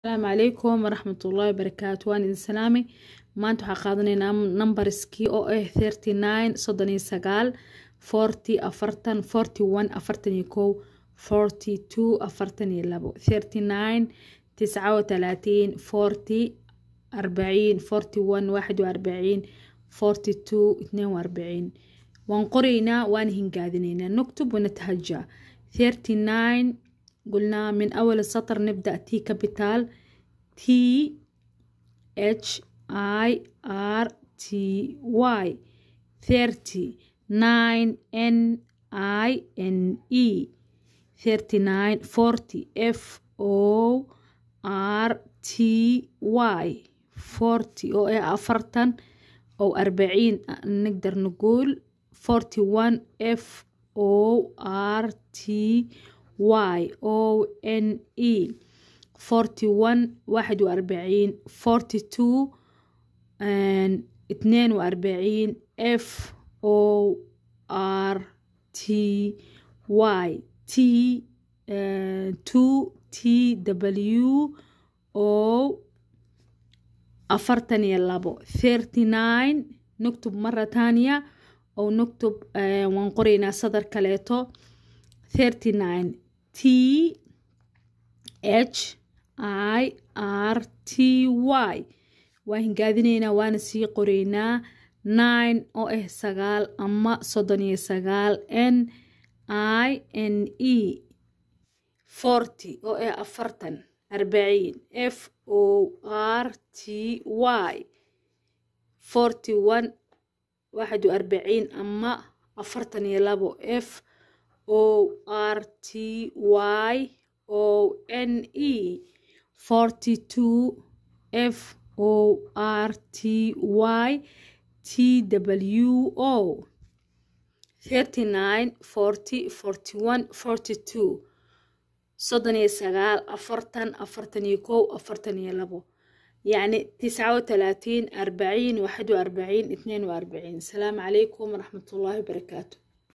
asalaamu calaykum waraxmatullaahi barakaatu waan idin salaamay maanta waxaa qaadanaynaa numbarskii oo ah eh thirty nine soddon iyo sagaal forty afartan forty one afartan iyo kow forty two afartan iyo labo thirty nine tisca wa forty arbaciin forty one waxid arbaciin forty two itnain arbaciin waan qoraynaa waana hingaadinaynaa nuktub wanatahajaa thirty nine قلنا من أول السطر نبدأ تي كابيتال تي اتش اي ار تي واي 39 ان اي ان اي 39 40 اف او ار تي واي 40 او أفرتن أو أربعين نقدر نقول 41 F O R T y o n e forty one واحد وأربعين forty two اتنين وأربعين f o r t y t two t w o أفرتن يلابو thirty nine نكتب مرة تانية أو نكتب ونقرينا صدر كليتو thirty nine t h i r t y waa hingaadinaynaa waana sii qoraynaa nine oo ah sagaal ama soddon iyo sagaal n i n e forty oo ah afartan arbaciin f o r t y forty one waxadu arbaciin ama afartan iyo labo f o r t y o n e forty two f o r t y t w o thirty nine forty forty one forty two soddon iyo sagaal afartan afartan iyo kow afartan iyo labo يعني تسعة وثلاثين أربعين واحد arbaciin itneen u arbaciin عليكم ورحمة الله وبركاته